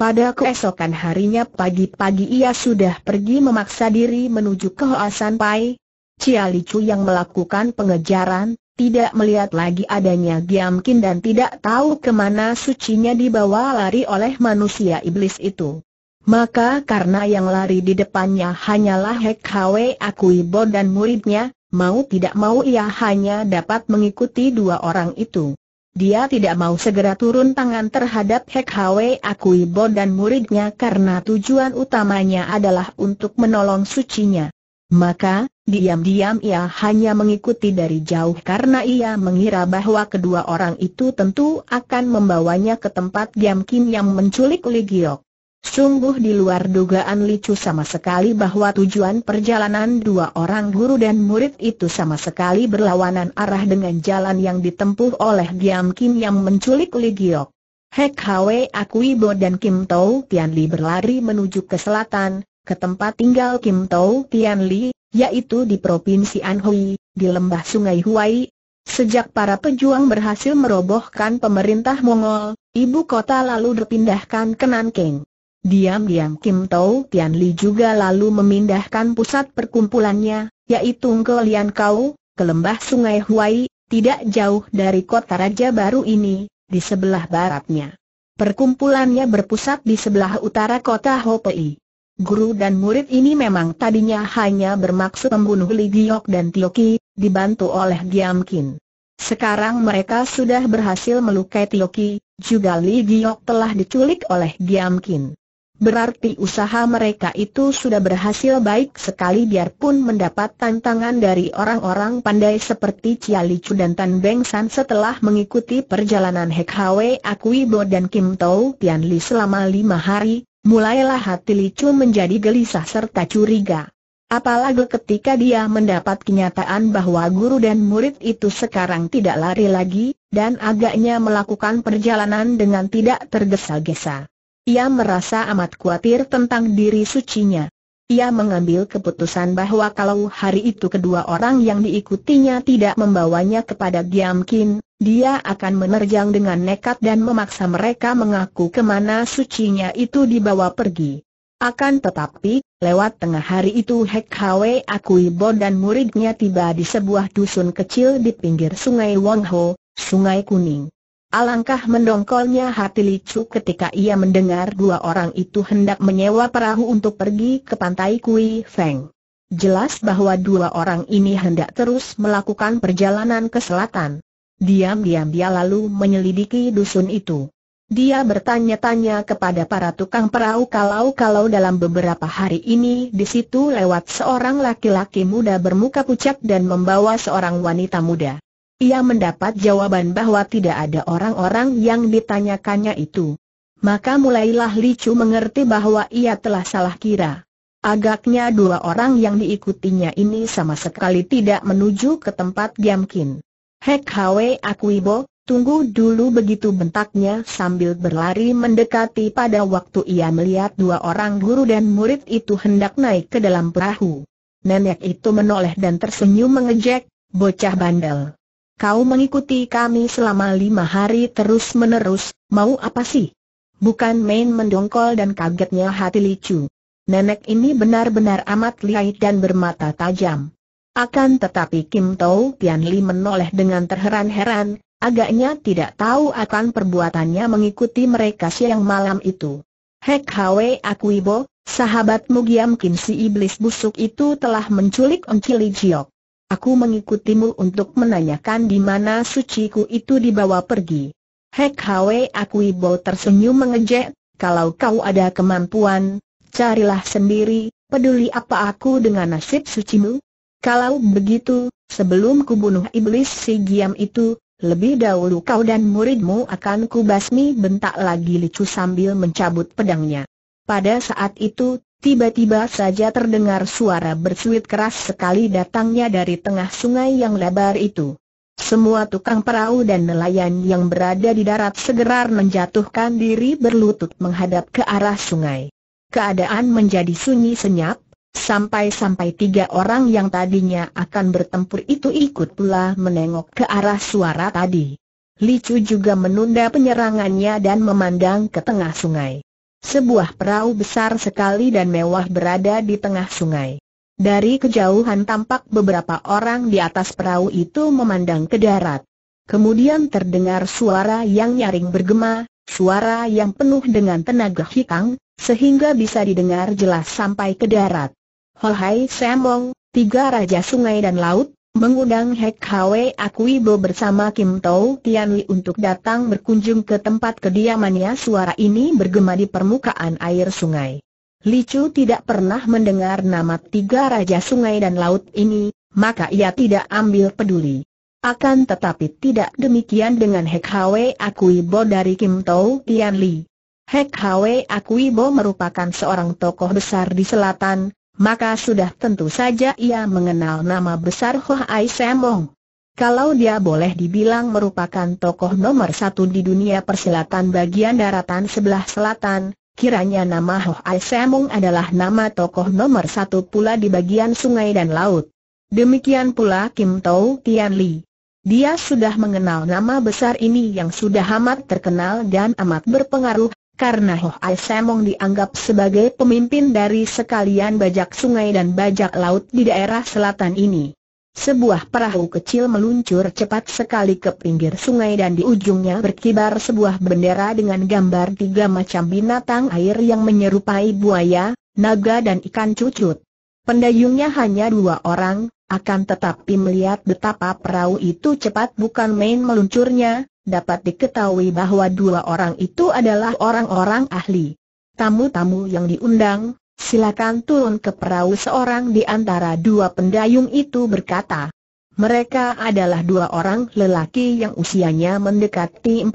Pada keesokan harinya pagi-pagi ia sudah pergi memaksa diri menuju ke Hoasan Pai. Cia Chu yang melakukan pengejaran, tidak melihat lagi adanya Kin dan tidak tahu kemana sucinya dibawa lari oleh manusia iblis itu. Maka karena yang lari di depannya hanyalah Hek Hwe Akuibo dan muridnya, mau tidak mau ia hanya dapat mengikuti dua orang itu. Dia tidak mau segera turun tangan terhadap Hek Hwe Akuibo dan muridnya karena tujuan utamanya adalah untuk menolong sucinya. Maka, diam-diam ia hanya mengikuti dari jauh karena ia mengira bahwa kedua orang itu tentu akan membawanya ke tempat Giam Kim yang menculik Li Giok. Sungguh di luar dugaan Licu sama sekali bahwa tujuan perjalanan dua orang guru dan murid itu sama sekali berlawanan arah dengan jalan yang ditempuh oleh Giam Kim yang menculik Li Giok. Hek Hwe Akui Bo dan Kim Tau Tian Li berlari menuju ke selatan, ke tempat tinggal Kim Tau Tian Li, yaitu di Provinsi Anhui, di lembah Sungai Huai. Sejak para pejuang berhasil merobohkan pemerintah Mongol, ibu kota lalu dipindahkan ke Nanking. Diam-diam Kim Tau Tian Li juga lalu memindahkan pusat perkumpulannya, yaitu Lian Kau, ke lembah Sungai Huai, tidak jauh dari kota Raja Baru ini, di sebelah baratnya. Perkumpulannya berpusat di sebelah utara kota Hopei. Guru dan murid ini memang tadinya hanya bermaksud membunuh Li Giok dan Tio Ki, dibantu oleh Giam Kin. Sekarang mereka sudah berhasil melukai Tio Ki, juga Li Giok telah diculik oleh Giam Kin. Berarti usaha mereka itu sudah berhasil baik sekali biarpun mendapat tantangan dari orang-orang pandai seperti Chia Li Chu dan Tan Beng San setelah mengikuti perjalanan Hek Hwe Bo, dan Kim Tau Tian Li selama lima hari, mulailah hati Licu menjadi gelisah serta curiga. Apalagi ketika dia mendapat kenyataan bahwa guru dan murid itu sekarang tidak lari lagi, dan agaknya melakukan perjalanan dengan tidak tergesa-gesa. Ia merasa amat khawatir tentang diri sucinya. Ia mengambil keputusan bahwa kalau hari itu kedua orang yang diikutinya tidak membawanya kepada Kin, dia akan menerjang dengan nekat dan memaksa mereka mengaku kemana sucinya itu dibawa pergi. Akan tetapi, lewat tengah hari itu Hek Hwe Bon dan muridnya tiba di sebuah dusun kecil di pinggir sungai Ho, sungai kuning. Alangkah mendongkolnya hati Licu ketika ia mendengar dua orang itu hendak menyewa perahu untuk pergi ke pantai Kui Feng. Jelas bahwa dua orang ini hendak terus melakukan perjalanan ke selatan. Diam-diam dia lalu menyelidiki dusun itu. Dia bertanya-tanya kepada para tukang perahu kalau-kalau dalam beberapa hari ini di situ lewat seorang laki-laki muda bermuka pucat dan membawa seorang wanita muda. Ia mendapat jawaban bahwa tidak ada orang-orang yang ditanyakannya itu. Maka mulailah Licu mengerti bahwa ia telah salah kira. Agaknya dua orang yang diikutinya ini sama sekali tidak menuju ke tempat Giamkin. Hek Hwe Akuibo, tunggu dulu begitu bentaknya sambil berlari mendekati pada waktu ia melihat dua orang guru dan murid itu hendak naik ke dalam perahu. Nenek itu menoleh dan tersenyum mengejek, bocah bandel. Kau mengikuti kami selama lima hari terus-menerus, mau apa sih? Bukan main mendongkol dan kagetnya hati Licu. Nenek ini benar-benar amat lihai dan bermata tajam. Akan tetapi Kim Tau Tian Li menoleh dengan terheran-heran, agaknya tidak tahu akan perbuatannya mengikuti mereka siang malam itu. Hek Hwe Akuibo, sahabatmu Giam Kim si iblis busuk itu telah menculik Oncili Jiok. Aku mengikutimu untuk menanyakan di mana suciku itu dibawa pergi. Hek Hwe Akuibo tersenyum mengejek, kalau kau ada kemampuan, carilah sendiri, peduli apa aku dengan nasib sucimu? Kalau begitu, sebelum kubunuh iblis si Giam itu, lebih dahulu kau dan muridmu akan kubasmi bentak lagi licu sambil mencabut pedangnya. Pada saat itu, tiba-tiba saja terdengar suara bersuit keras sekali datangnya dari tengah sungai yang lebar itu. Semua tukang perahu dan nelayan yang berada di darat segera menjatuhkan diri berlutut menghadap ke arah sungai. Keadaan menjadi sunyi senyap, Sampai-sampai tiga orang yang tadinya akan bertempur itu ikut pula menengok ke arah suara tadi. Licu juga menunda penyerangannya dan memandang ke tengah sungai. Sebuah perahu besar sekali dan mewah berada di tengah sungai. Dari kejauhan tampak beberapa orang di atas perahu itu memandang ke darat. Kemudian terdengar suara yang nyaring bergema, suara yang penuh dengan tenaga hikang, sehingga bisa didengar jelas sampai ke darat. Hohai Semong, tiga raja sungai dan laut, mengundang Hek Hwe Akuibo bersama Kim Tau Tianwi untuk datang berkunjung ke tempat kediamannya suara ini bergema di permukaan air sungai. Li Chu tidak pernah mendengar nama tiga raja sungai dan laut ini, maka ia tidak ambil peduli. Akan tetapi tidak demikian dengan Hek Hwe Akuibo dari Kim Tau Tianli. Hek Hwe Akuibo merupakan seorang tokoh besar di selatan, maka sudah tentu saja ia mengenal nama besar Hoa Ai Semong. Kalau dia boleh dibilang merupakan tokoh nomor satu di dunia persilatan bagian daratan sebelah selatan, kiranya nama Ho Ai Semung adalah nama tokoh nomor satu pula di bagian sungai dan laut. Demikian pula Kim Tau Tian Li. Dia sudah mengenal nama besar ini yang sudah amat terkenal dan amat berpengaruh karena Ai Semong dianggap sebagai pemimpin dari sekalian bajak sungai dan bajak laut di daerah selatan ini. Sebuah perahu kecil meluncur cepat sekali ke pinggir sungai dan di ujungnya berkibar sebuah bendera dengan gambar tiga macam binatang air yang menyerupai buaya, naga dan ikan cucut. Pendayungnya hanya dua orang, akan tetapi melihat betapa perahu itu cepat bukan main meluncurnya, dapat diketahui bahwa dua orang itu adalah orang-orang ahli. Tamu-tamu yang diundang, silakan turun ke perahu seorang di antara dua pendayung itu berkata. Mereka adalah dua orang lelaki yang usianya mendekati 40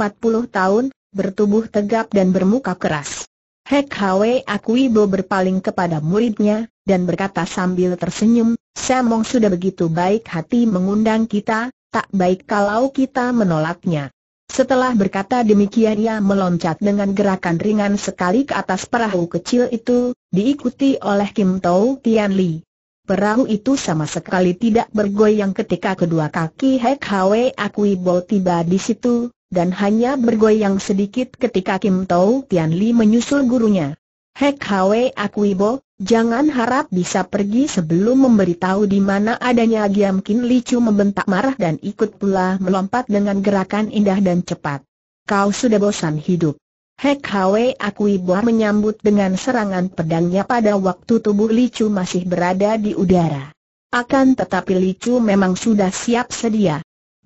tahun, bertubuh tegap dan bermuka keras. Hek Hwe Akuibo berpaling kepada muridnya, dan berkata sambil tersenyum, Samong sudah begitu baik hati mengundang kita, tak baik kalau kita menolaknya. Setelah berkata demikian ia meloncat dengan gerakan ringan sekali ke atas perahu kecil itu, diikuti oleh Kim Tau Tian Li. Perahu itu sama sekali tidak bergoyang ketika kedua kaki Hek Hwe Akui Bo tiba di situ, dan hanya bergoyang sedikit ketika Kim Tau Tian Li menyusul gurunya. Hek Hwe Akui Bo, Jangan harap bisa pergi sebelum memberitahu di mana adanya Giam Kin Licu membentak marah dan ikut pula melompat dengan gerakan indah dan cepat. Kau sudah bosan hidup. Hek Hwe Akui Boa menyambut dengan serangan pedangnya pada waktu tubuh Licu masih berada di udara. Akan tetapi Licu memang sudah siap sedia.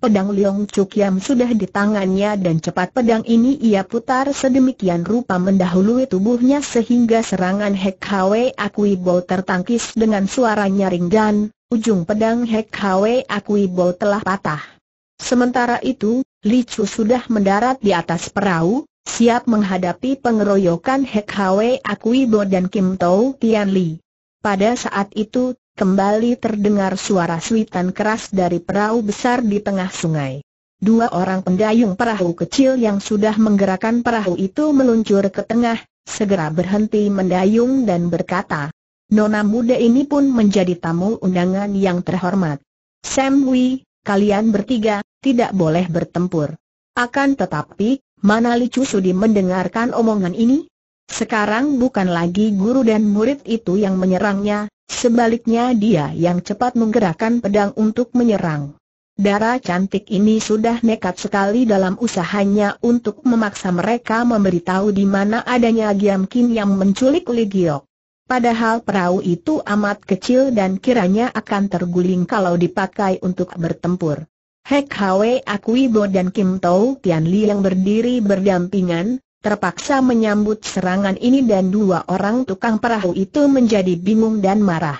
Pedang Liong Chuk sudah di tangannya dan cepat pedang ini ia putar sedemikian rupa mendahului tubuhnya sehingga serangan Hek Hwe Akui Bo tertangkis dengan suara nyaring dan ujung pedang Hek Hwe Akui Bo telah patah. Sementara itu, Li Chu sudah mendarat di atas perahu, siap menghadapi pengeroyokan Hek Hwe Akui Bo dan Kim Tau Tian Li. Pada saat itu, kembali terdengar suara suitan keras dari perahu besar di tengah sungai. Dua orang pendayung perahu kecil yang sudah menggerakkan perahu itu meluncur ke tengah, segera berhenti mendayung dan berkata, Nona muda ini pun menjadi tamu undangan yang terhormat. Sam Wee, kalian bertiga, tidak boleh bertempur. Akan tetapi, mana Licu Sudi mendengarkan omongan ini? Sekarang bukan lagi guru dan murid itu yang menyerangnya, Sebaliknya dia yang cepat menggerakkan pedang untuk menyerang. Darah cantik ini sudah nekat sekali dalam usahanya untuk memaksa mereka memberitahu di mana adanya Giam Kim yang menculik Li Padahal perahu itu amat kecil dan kiranya akan terguling kalau dipakai untuk bertempur. Hek Hwe Akuibo dan Kim Tau Tian Li yang berdiri berdampingan, terpaksa menyambut serangan ini dan dua orang tukang perahu itu menjadi bingung dan marah.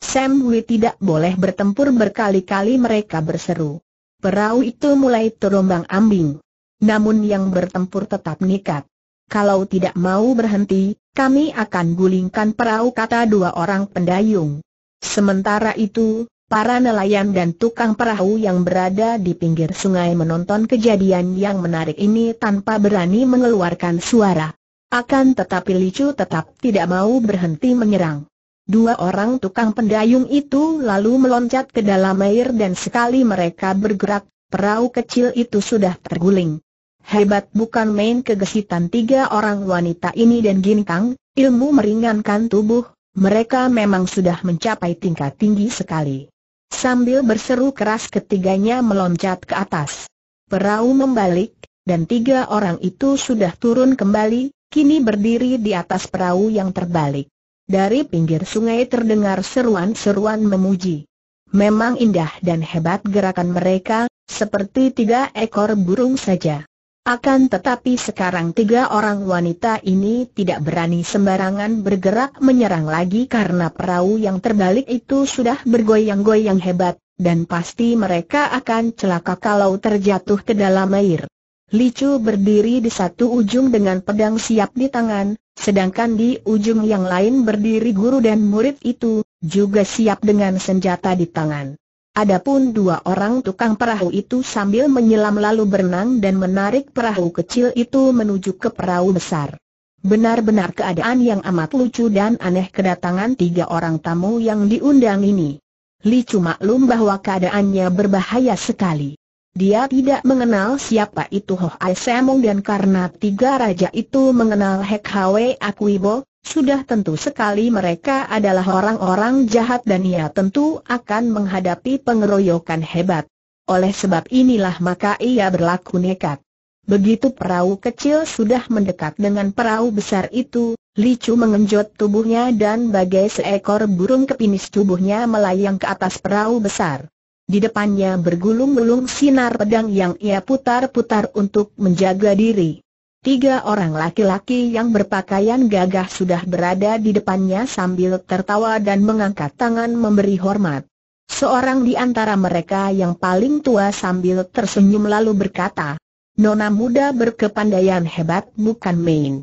Sam Hui tidak boleh bertempur berkali-kali mereka berseru. Perahu itu mulai terombang ambing. Namun yang bertempur tetap nikat. Kalau tidak mau berhenti, kami akan gulingkan perahu kata dua orang pendayung. Sementara itu, Para nelayan dan tukang perahu yang berada di pinggir sungai menonton kejadian yang menarik ini tanpa berani mengeluarkan suara. Akan tetapi Licu tetap tidak mau berhenti menyerang. Dua orang tukang pendayung itu lalu meloncat ke dalam air dan sekali mereka bergerak, perahu kecil itu sudah terguling. Hebat bukan main kegesitan tiga orang wanita ini dan ginkang, ilmu meringankan tubuh, mereka memang sudah mencapai tingkat tinggi sekali. Sambil berseru keras ketiganya meloncat ke atas. Perahu membalik, dan tiga orang itu sudah turun kembali, kini berdiri di atas perahu yang terbalik. Dari pinggir sungai terdengar seruan-seruan memuji. Memang indah dan hebat gerakan mereka, seperti tiga ekor burung saja. Akan tetapi sekarang tiga orang wanita ini tidak berani sembarangan bergerak menyerang lagi karena perahu yang terbalik itu sudah bergoyang-goyang hebat, dan pasti mereka akan celaka kalau terjatuh ke dalam air. Licu berdiri di satu ujung dengan pedang siap di tangan, sedangkan di ujung yang lain berdiri guru dan murid itu, juga siap dengan senjata di tangan. Adapun dua orang tukang perahu itu sambil menyelam lalu berenang dan menarik perahu kecil itu menuju ke perahu besar. Benar-benar keadaan yang amat lucu dan aneh kedatangan tiga orang tamu yang diundang ini. Li cuma maklum bahwa keadaannya berbahaya sekali. Dia tidak mengenal siapa itu Ho Ai Semong dan karena tiga raja itu mengenal Hek Hwe Akuibo, sudah tentu sekali mereka adalah orang-orang jahat dan ia tentu akan menghadapi pengeroyokan hebat. Oleh sebab inilah maka ia berlaku nekat. Begitu perahu kecil sudah mendekat dengan perahu besar itu, Chu mengenjot tubuhnya dan bagai seekor burung kepinis tubuhnya melayang ke atas perahu besar. Di depannya bergulung-gulung sinar pedang yang ia putar-putar untuk menjaga diri. Tiga orang laki-laki yang berpakaian gagah sudah berada di depannya sambil tertawa dan mengangkat tangan memberi hormat. Seorang di antara mereka yang paling tua sambil tersenyum lalu berkata, Nona muda berkepandaian hebat bukan main.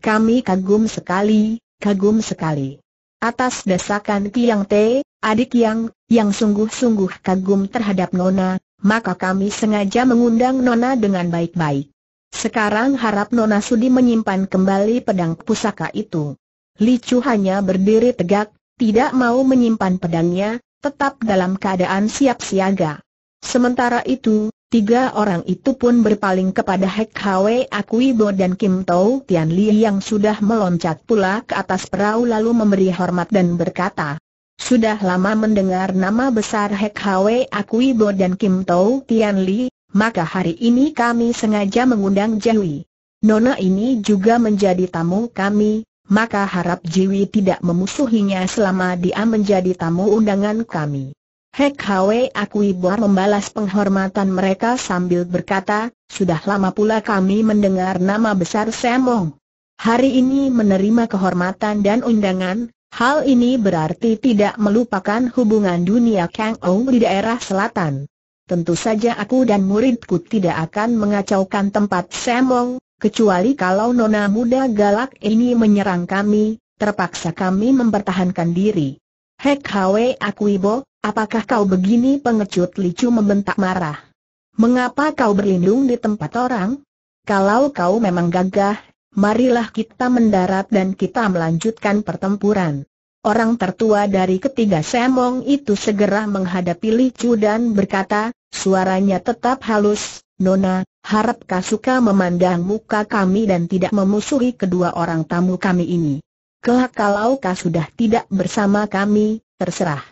Kami kagum sekali, kagum sekali. Atas desakan Kiang Te, adik yang, yang sungguh-sungguh kagum terhadap Nona, maka kami sengaja mengundang Nona dengan baik-baik. Sekarang harap Nona sudi menyimpan kembali pedang pusaka itu. Licu hanya berdiri tegak, tidak mau menyimpan pedangnya, tetap dalam keadaan siap siaga. Sementara itu, tiga orang itu pun berpaling kepada Hek Hwe Bo, dan Kim Tau Tian Li yang sudah meloncat pula ke atas perahu lalu memberi hormat dan berkata, sudah lama mendengar nama besar Hek Hwe Akuibo dan Kim Tau Tian Li, maka hari ini kami sengaja mengundang Jiwi. Nona ini juga menjadi tamu kami, maka harap Jiwi tidak memusuhinya selama dia menjadi tamu undangan kami. Hek Hwe Akuibo membalas penghormatan mereka sambil berkata, sudah lama pula kami mendengar nama besar Semong. Hari ini menerima kehormatan dan undangan, Hal ini berarti tidak melupakan hubungan dunia Kang Ou di daerah selatan. Tentu saja aku dan muridku tidak akan mengacaukan tempat Semong, kecuali kalau nona muda galak ini menyerang kami, terpaksa kami mempertahankan diri. Hek Hwe Akuibo, apakah kau begini pengecut licu membentak marah? Mengapa kau berlindung di tempat orang? Kalau kau memang gagah, marilah kita mendarat dan kita melanjutkan pertempuran. Orang tertua dari ketiga Semong itu segera menghadapi Li Chu dan berkata, suaranya tetap halus, Nona, harap suka memandang muka kami dan tidak memusuhi kedua orang tamu kami ini. Kelak kalau kau sudah tidak bersama kami, terserah.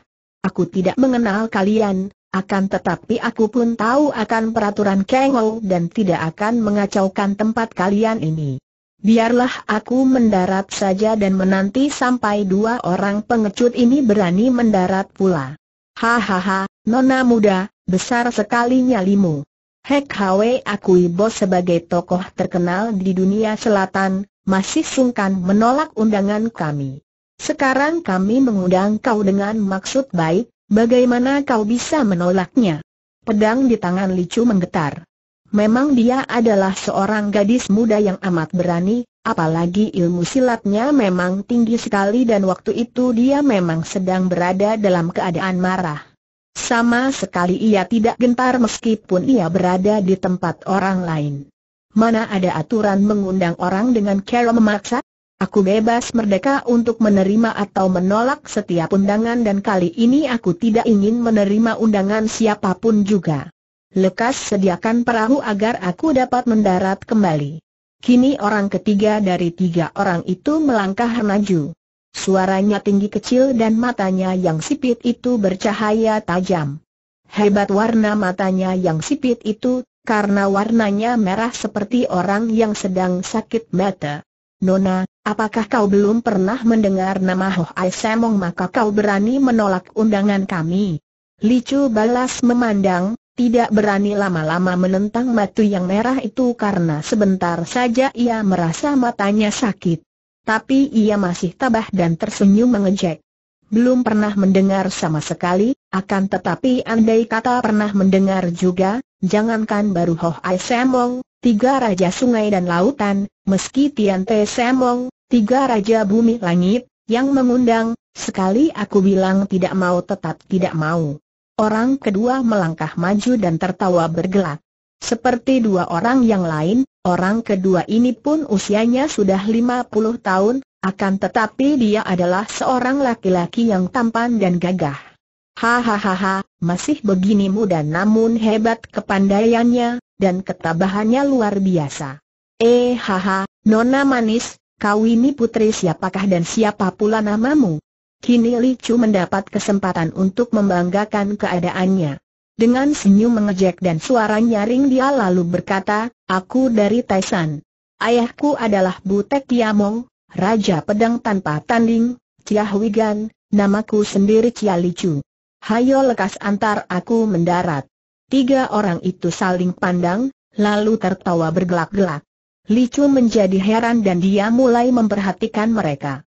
Aku tidak mengenal kalian, akan tetapi aku pun tahu akan peraturan Kengo dan tidak akan mengacaukan tempat kalian ini. Biarlah aku mendarat saja dan menanti sampai dua orang pengecut ini berani mendarat pula. Hahaha, nona muda, besar sekali nyalimu. Hek Hwe akui bos sebagai tokoh terkenal di dunia selatan, masih sungkan menolak undangan kami. Sekarang kami mengundang kau dengan maksud baik, bagaimana kau bisa menolaknya? Pedang di tangan Licu menggetar. Memang dia adalah seorang gadis muda yang amat berani, apalagi ilmu silatnya memang tinggi sekali dan waktu itu dia memang sedang berada dalam keadaan marah. Sama sekali ia tidak gentar meskipun ia berada di tempat orang lain. Mana ada aturan mengundang orang dengan cara memaksa? Aku bebas merdeka untuk menerima atau menolak setiap undangan dan kali ini aku tidak ingin menerima undangan siapapun juga lekas sediakan perahu agar aku dapat mendarat kembali. Kini orang ketiga dari tiga orang itu melangkah maju. Suaranya tinggi kecil dan matanya yang sipit itu bercahaya tajam. Hebat warna matanya yang sipit itu, karena warnanya merah seperti orang yang sedang sakit mata. Nona, apakah kau belum pernah mendengar nama Ho Ai Semong maka kau berani menolak undangan kami? Licu balas memandang, tidak berani lama-lama menentang matu yang merah itu karena sebentar saja ia merasa matanya sakit. Tapi ia masih tabah dan tersenyum mengejek. Belum pernah mendengar sama sekali, akan tetapi andai kata pernah mendengar juga, jangankan baru Hoh Ai Semong, tiga raja sungai dan lautan, meski Tian Te Semong, tiga raja bumi langit, yang mengundang, sekali aku bilang tidak mau tetap tidak mau. Orang kedua melangkah maju dan tertawa bergelak. Seperti dua orang yang lain, orang kedua ini pun usianya sudah 50 tahun, akan tetapi dia adalah seorang laki-laki yang tampan dan gagah. Hahaha, masih begini muda namun hebat kepandaiannya, dan ketabahannya luar biasa. Eh haha, nona manis, kau ini putri siapakah dan siapa pula namamu? Kini Li Chu mendapat kesempatan untuk membanggakan keadaannya. Dengan senyum mengejek dan suara nyaring dia lalu berkata, Aku dari Taisan. Ayahku adalah Butek Tiamong, Raja Pedang Tanpa Tanding, Chia Huigan, namaku sendiri Chia Li Chu. Hayo lekas antar aku mendarat. Tiga orang itu saling pandang, lalu tertawa bergelak-gelak. Li Chu menjadi heran dan dia mulai memperhatikan mereka.